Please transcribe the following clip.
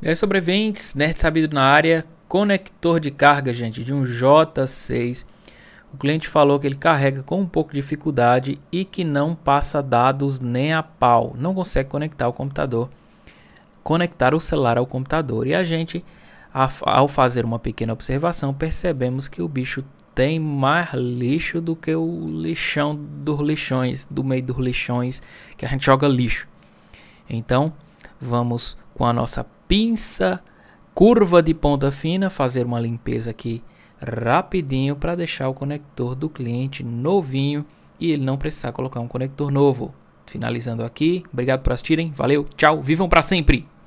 E aí, sobreviventes, nerd sabido na área, conector de carga, gente, de um J6. O cliente falou que ele carrega com um pouco de dificuldade e que não passa dados nem a pau. Não consegue conectar o computador, conectar o celular ao computador. E a gente, ao fazer uma pequena observação, percebemos que o bicho tem mais lixo do que o lixão dos lixões, do meio dos lixões que a gente joga lixo. Então, vamos com a nossa pinça, curva de ponta fina, fazer uma limpeza aqui rapidinho para deixar o conector do cliente novinho e ele não precisar colocar um conector novo. Finalizando aqui, obrigado por assistirem, valeu, tchau, vivam para sempre!